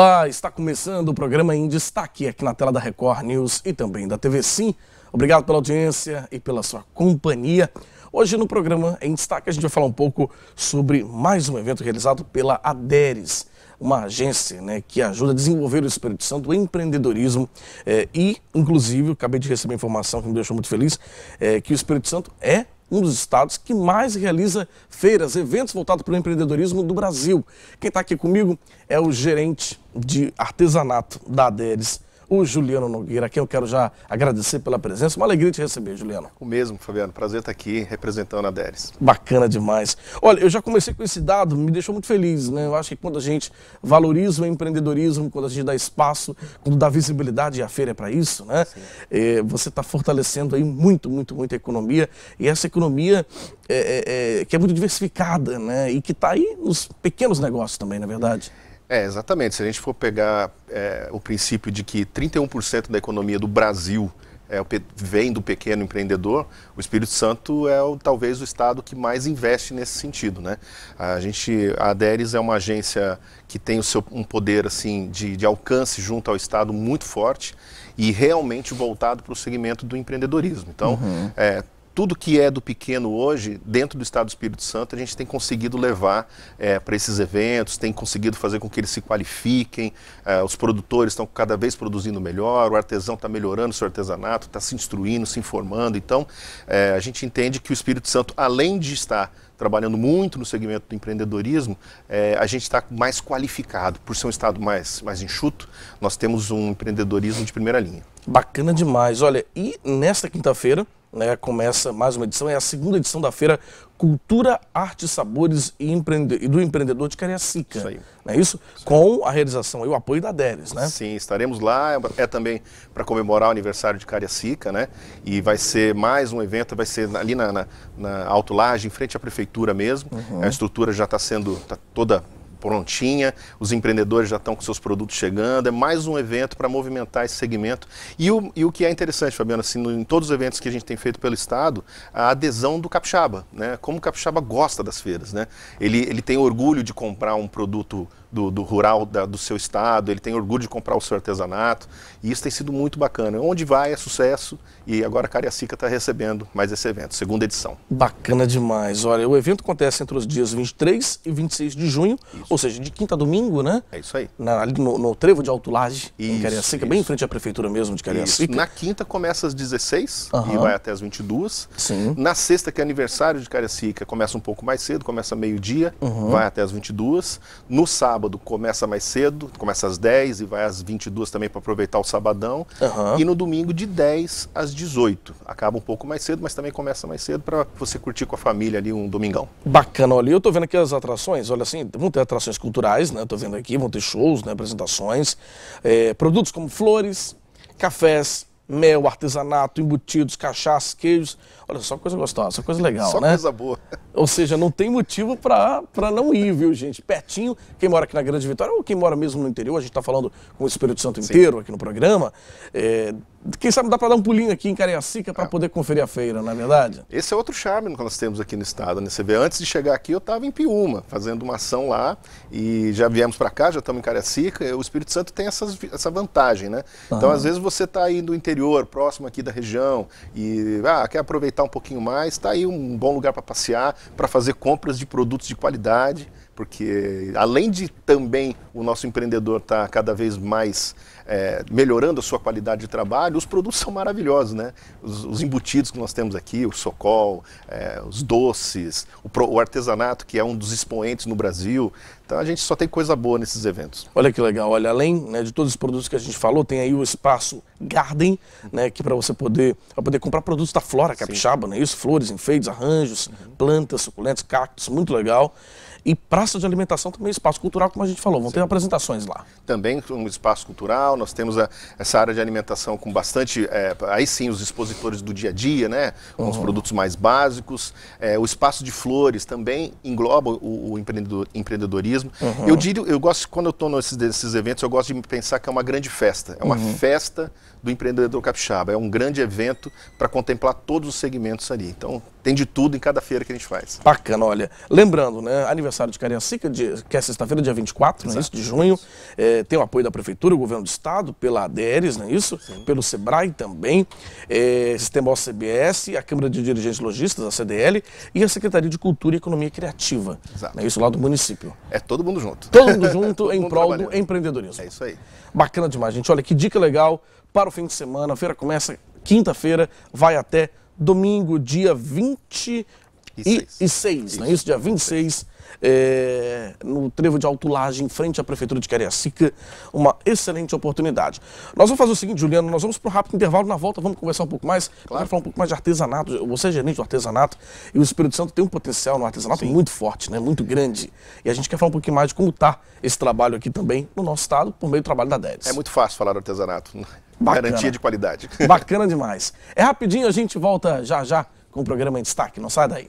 Olá, está começando o programa em destaque aqui na tela da Record News e também da TV Sim. Obrigado pela audiência e pela sua companhia. Hoje no programa em destaque a gente vai falar um pouco sobre mais um evento realizado pela Aderes, uma agência né, que ajuda a desenvolver o Espírito Santo, o empreendedorismo é, e, inclusive, acabei de receber informação que me deixou muito feliz, é, que o Espírito Santo é um dos estados que mais realiza feiras, eventos voltados para o empreendedorismo do Brasil. Quem está aqui comigo é o gerente de artesanato da Aderes, o Juliano Nogueira, a quem eu quero já agradecer pela presença. Uma alegria te receber, Juliano. O mesmo, Fabiano. Prazer estar aqui representando a Deres. Bacana demais. Olha, eu já comecei com esse dado, me deixou muito feliz, né? Eu acho que quando a gente valoriza o empreendedorismo, quando a gente dá espaço, quando dá visibilidade, e a feira é para isso, né? É, você está fortalecendo aí muito, muito, muito a economia. E essa economia é, é, é que é muito diversificada, né? E que está aí nos pequenos negócios também, na é verdade. É, exatamente. Se a gente for pegar é, o princípio de que 31% da economia do Brasil é, vem do pequeno empreendedor, o Espírito Santo é o, talvez o estado que mais investe nesse sentido. Né? A gente, a Aderes é uma agência que tem o seu, um poder assim de, de alcance junto ao estado muito forte e realmente voltado para o segmento do empreendedorismo. Então, uhum. é, tudo que é do pequeno hoje, dentro do Estado do Espírito Santo, a gente tem conseguido levar é, eh, para esses eventos, tem conseguido fazer com que eles se qualifiquem, é, os produtores estão cada vez produzindo melhor, o artesão está melhorando seu artesanato, está se instruindo, se informando. Então, é, a gente entende que o Espírito Santo, além de estar trabalhando muito no segmento do empreendedorismo, é, a gente está mais qualificado. Por ser um estado mais, mais enxuto, nós temos um empreendedorismo de primeira linha. Bacana demais. Olha, e nesta quinta-feira né, começa mais uma edição, é a segunda edição da feira Cultura, Arte, Sabores e, Empreende... do Empreendedor de Cariacica. Isso aí. Não é isso? isso Com a realização e o apoio da Deres, né? Sim, estaremos lá, é também para comemorar o aniversário de Cariacica, né? E vai ser mais um evento, vai ser ali na, na, na Alto Laje, em frente à prefeitura mesmo. Uhum. A estrutura já está sendo tá toda prontinha, os empreendedores já estão com seus produtos chegando, é mais um evento para movimentar esse segmento. E o, e o que é interessante, Fabiano assim, no, em todos os eventos que a gente tem feito pelo Estado, a adesão do capixaba, né? como o capixaba gosta das feiras. Né? Ele, ele tem orgulho de comprar um produto do, do rural da, do seu estado, ele tem orgulho de comprar o seu artesanato, e isso tem sido muito bacana. Onde vai é sucesso, e agora Cariacica está recebendo mais esse evento, segunda edição. Bacana demais. Olha, o evento acontece entre os dias 23 e 26 de junho, isso. ou seja, de quinta a domingo, né? É isso aí. Na, ali no, no Trevo de Alto Laje, isso, em Cariacica, isso. bem em frente à prefeitura mesmo de Cariacica. Na quinta começa às 16 uhum. e vai até às 22. Sim. Na sexta, que é aniversário de Cariacica, começa um pouco mais cedo, começa meio-dia, uhum. vai até às 22. No sábado, sábado começa mais cedo, começa às 10 e vai às 22 também para aproveitar o sabadão. Uhum. E no domingo de 10 às 18. Acaba um pouco mais cedo, mas também começa mais cedo para você curtir com a família ali um domingão. Bacana, olha, eu estou vendo aqui as atrações, olha assim, vão ter atrações culturais, né? Tô vendo aqui, vão ter shows, né? apresentações, é, produtos como flores, cafés, mel, artesanato, embutidos, cachaças, queijos. Olha só coisa gostosa, só coisa legal, só né? Só coisa boa. Ou seja, não tem motivo para não ir, viu, gente? Pertinho, quem mora aqui na Grande Vitória ou quem mora mesmo no interior, a gente está falando com o Espírito Santo inteiro Sim. aqui no programa. É, quem sabe dá para dar um pulinho aqui em Cariacica para ah. poder conferir a feira, não é verdade? Esse é outro charme que nós temos aqui no estado, né? Você vê, antes de chegar aqui eu estava em Piúma, fazendo uma ação lá e já viemos para cá, já estamos em Cariacica. O Espírito Santo tem essas, essa vantagem, né? Então, ah. Então, às vezes você está aí do interior, próximo aqui da região e ah, quer aproveitar aproveitar um pouquinho mais. Está aí um bom lugar para passear, para fazer compras de produtos de qualidade, porque além de também o nosso empreendedor estar tá cada vez mais é, melhorando a sua qualidade de trabalho, os produtos são maravilhosos, né? Os, os embutidos que nós temos aqui, o socol, é, os doces, o, o, artesanato, que é um dos expoentes no Brasil, então a gente só tem coisa boa nesses eventos. Olha que legal, olha, além né, de todos os produtos que a gente falou, tem aí o espaço Garden, né, que para você poder, pra poder comprar produtos da flora capixaba, Sim. né, isso, flores, enfeites, arranjos, uhum. plantas, suculentas, cactos, muito legal. E praça de alimentação também é espaço cultural, como a gente falou, vão Sim. ter apresentações lá. Também um espaço cultural, nós temos a, essa área de alimentação com bastante, é, aí sim, os expositores do dia a dia, né? Com uhum. os produtos mais básicos. É, o espaço de flores também engloba o, o empreendedorismo mesmo. Uhum. Eu digo, eu gosto, quando eu estou nesses eventos, eu gosto de pensar que é uma grande festa. É uma uhum. festa do empreendedor capixaba. É um grande evento para contemplar todos os segmentos ali. Então, tem de tudo em cada feira que a gente faz. Bacana, olha. Lembrando, né, aniversário de Cariacica, de, que é sexta-feira, dia 24, não é isso? de junho. É, tem o apoio da Prefeitura, o Governo do Estado, pela ADERES, não é isso? Sim. Pelo SEBRAE também, é, Sistema OCBS, a Câmara de Dirigentes Logistas, a CDL, e a Secretaria de Cultura e Economia Criativa. Exato. Não é isso? Lá do município. É todo mundo junto. Todo mundo junto todo em mundo prol do empreendedorismo. É isso aí. Bacana demais, gente. Olha, que dica legal para o fim de semana. A feira começa quinta-feira, vai até domingo, dia 26. 26, não é isso? Dia 26, é, no trevo de Altulagem, em frente à Prefeitura de Cariacica. Uma excelente oportunidade. Nós vamos fazer o seguinte, Juliano, nós vamos para um rápido intervalo. Na volta vamos conversar um pouco mais. Claro. falar um pouco mais de artesanato. Você é gerente do artesanato e o Espírito Santo tem um potencial no artesanato Sim. muito forte, né? muito é. grande. E a gente quer falar um pouquinho mais de como está esse trabalho aqui também no nosso estado, por meio do trabalho da DEDES. É muito fácil falar do artesanato. Bacana. Garantia de qualidade. Bacana demais. É rapidinho, a gente volta já já com o programa em destaque. Não sai daí.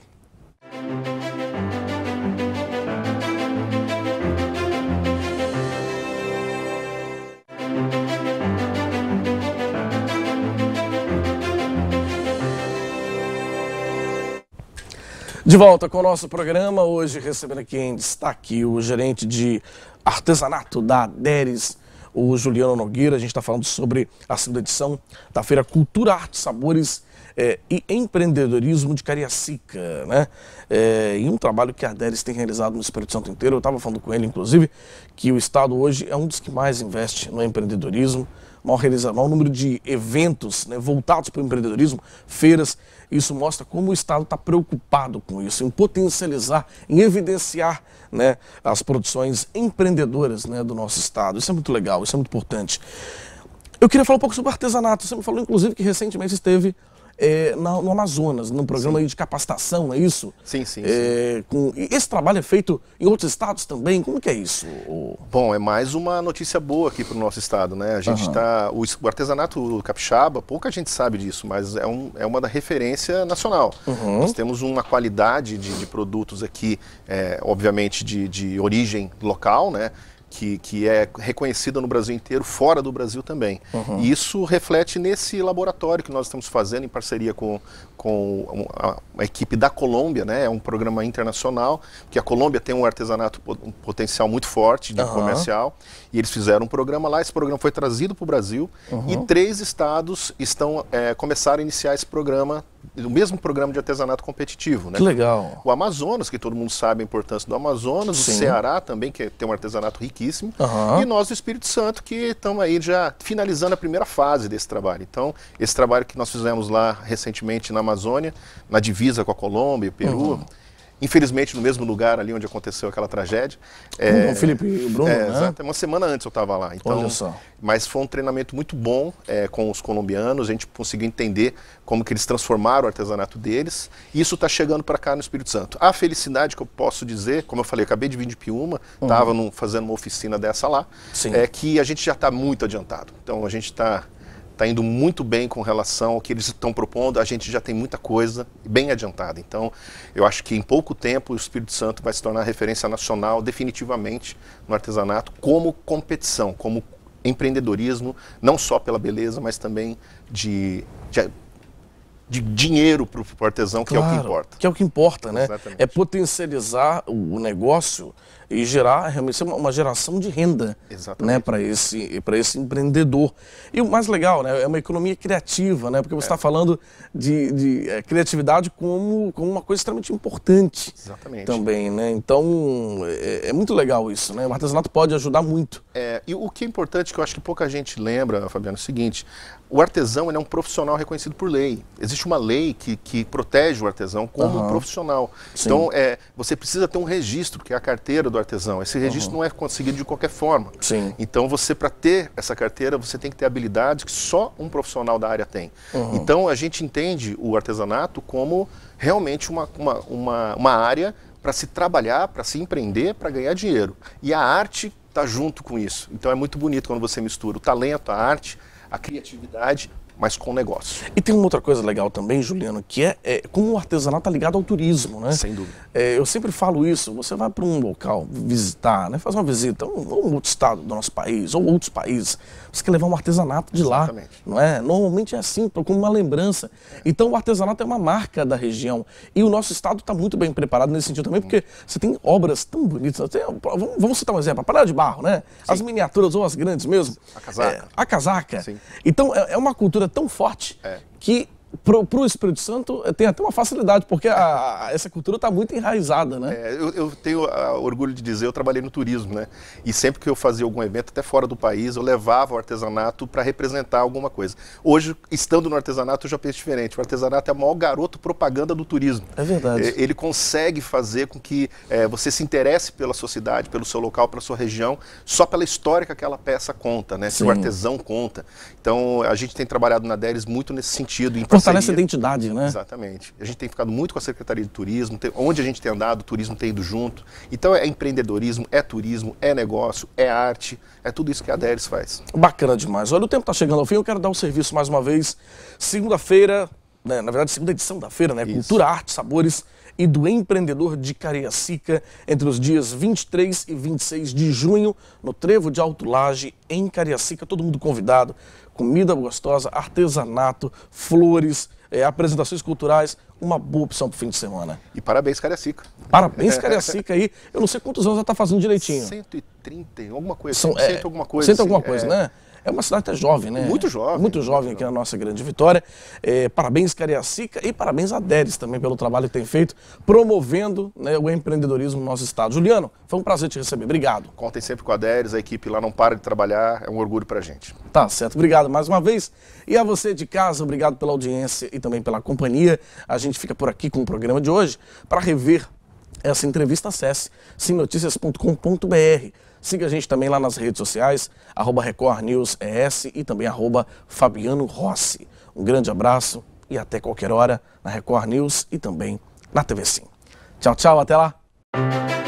De volta com o nosso programa, hoje recebendo aqui em destaque o gerente de artesanato da Deres o Juliano Nogueira. A gente está falando sobre a segunda edição da Feira Cultura, Arte, Sabores é, e Empreendedorismo de Cariacica, né? É, e um trabalho que a Deres tem realizado no Espírito Santo inteiro. Eu estava falando com ele, inclusive, que o Estado hoje é um dos que mais investe no empreendedorismo maior, maior número de eventos né, voltados para o empreendedorismo, feiras. Isso mostra como o Estado está preocupado com isso, em potencializar, em evidenciar né, as produções empreendedoras né, do nosso Estado. Isso é muito legal, isso é muito importante. Eu queria falar um pouco sobre artesanato. Você me falou, inclusive, que recentemente esteve é, na, no Amazonas, num programa de capacitação, não é isso? Sim, sim. É, sim. Com, esse trabalho é feito em outros estados também? Como que é isso? Bom, é mais uma notícia boa aqui para o nosso estado, né? A gente está... Uhum. O artesanato capixaba, pouca gente sabe disso, mas é, um, é uma da referência nacional. Uhum. Nós temos uma qualidade de, de produtos aqui, é, obviamente de, de origem local, né? que, que é reconhecida no Brasil inteiro, fora do Brasil também. Uhum. E isso reflete nesse laboratório que nós estamos fazendo em parceria com, com a, a equipe da Colômbia, né? É um programa internacional, que a Colômbia tem um artesanato, um potencial muito forte de uhum. comercial, e eles fizeram um programa lá, esse programa foi trazido para o Brasil, uhum. e três estados estão é, começaram a iniciar esse programa o mesmo programa de artesanato competitivo, né? Que legal. O Amazonas, que todo mundo sabe a importância do Amazonas, Sim. o Ceará também, que tem um artesanato riquíssimo Uhum. E nós, do Espírito Santo, que estamos aí já finalizando a primeira fase desse trabalho. Então, esse trabalho que nós fizemos lá recentemente na Amazônia, na divisa com a Colômbia e o Peru, uhum infelizmente no mesmo lugar ali onde aconteceu aquela tragédia. Bruno, hum, o é, Felipe e o Bruno, é, né? Exato, uma semana antes eu estava lá. Então, Olha só. Mas foi um treinamento muito bom é, com os colombianos, a gente conseguiu entender como que eles transformaram o artesanato deles. E isso está chegando para cá no Espírito Santo. A felicidade que eu posso dizer, como eu falei, eu acabei de vir de Piúma, estava uhum. fazendo uma oficina dessa lá, Sim. é que a gente já está muito adiantado. Então a gente está está indo muito bem com relação ao que eles estão propondo. A gente já tem muita coisa bem adiantada. Então, eu acho que em pouco tempo o Espírito Santo vai se tornar referência nacional definitivamente no artesanato como competição, como empreendedorismo, não só pela beleza, mas também de, de de dinheiro para o artesão, claro, que é o que importa. Que é o que importa, né? Exatamente. É potencializar o negócio e gerar realmente é uma geração de renda Exatamente. né, para esse, esse empreendedor. E o mais legal, né, é uma economia criativa, né, porque você está é. Tá falando de, de é, criatividade como, como uma coisa extremamente importante Exatamente. também. Né? Então, é, é, muito legal isso. Né? O artesanato pode ajudar muito. É, e o que é importante, que eu acho que pouca gente lembra, Fabiano, é o seguinte, o artesão é um profissional reconhecido por lei. Existe existe uma lei que, que protege o artesão como uhum. um profissional. Sim. Então, é, você precisa ter um registro, que é a carteira do artesão. Esse registro uhum. não é conseguido de qualquer forma. Sim. Então, você, para ter essa carteira, você tem que ter habilidades que só um profissional da área tem. Uhum. Então, a gente entende o artesanato como realmente uma, uma, uma, uma área para se trabalhar, para se empreender, para ganhar dinheiro. E a arte está junto com isso. Então é muito bonito quando você mistura o talento, a arte, a criatividade mas com o negócio. E tem uma outra coisa legal também, Juliano, que é, é como o artesanato está ligado ao turismo, né? Sem dúvida. É, eu sempre falo isso, você vai para um local visitar, né, fazer uma visita, um, um outro estado do nosso país, ou outros países, você quer levar um artesanato de lá, Exatamente. não é? Normalmente é assim, como uma lembrança. É. Então o artesanato é uma marca da região e o nosso estado está muito bem preparado nesse sentido também, porque você tem obras tão bonitas, tem, vamos, vamos citar um exemplo, a Parada de Barro, né? Sim. As miniaturas ou as grandes mesmo. A casaca. É, a casaca. Sim. Então é, é uma cultura tão forte é. que para o Espírito Santo eh, tem até uma facilidade, porque a, a, essa cultura está muito enraizada, né? É, eu, eu, tenho a, ah, orgulho de dizer, eu trabalhei no turismo, né? E sempre que eu fazia algum evento, até fora do país, eu levava o artesanato para representar alguma coisa. Hoje, estando no artesanato, eu já penso diferente. O artesanato é o maior garoto propaganda do turismo. É verdade. Ele consegue fazer com que é, você se interesse pela sua cidade, pelo seu local, pela sua região, só pela história que aquela peça conta, né? Sim. Que o artesão conta. Então, a gente tem trabalhado na Deres muito nesse sentido, em fortalece a identidade, né? Exatamente. A gente tem ficado muito com a Secretaria de Turismo, tem, onde a gente tem andado, o turismo tem ido junto. Então é empreendedorismo, é turismo, é negócio, é arte, é tudo isso que a Deres faz. Bacana demais. Olha, o tempo está chegando ao fim, eu quero dar um serviço mais uma vez. Segunda-feira, né, na verdade, segunda edição da feira, né? Isso. Cultura, arte, sabores e do empreendedor de Cariacica entre os dias 23 e 26 de junho, no Trevo de Alto Laje, em Cariacica. Todo mundo convidado, comida gostosa, artesanato, flores, é, apresentações culturais, uma boa opção para o fim de semana. E parabéns, Cariacica. Parabéns, Cariacica aí. Eu não sei quantos anos ela está fazendo direitinho. 130, alguma coisa. São, é, alguma coisa. 100 alguma assim, coisa, é... né? É uma cidade até jovem, né? Muito jovem. Muito jovem aqui na nossa grande vitória. É, parabéns, Cariacica, e parabéns a Deres também pelo trabalho que tem feito, promovendo né, o empreendedorismo no nosso estado. Juliano, foi um prazer te receber. Obrigado. Contem sempre com a Deres, a equipe lá não para de trabalhar, é um orgulho pra gente. Tá certo, obrigado mais uma vez. E a você de casa, obrigado pela audiência e também pela companhia. A gente fica por aqui com o programa de hoje para rever essa entrevista, acesse simnoticias.com.br. Siga a gente também lá nas redes sociais, arroba Record News ES e também arroba Fabiano Rossi. Um grande abraço e até qualquer hora na Record News e também na TV Sim. Tchau, tchau, até lá!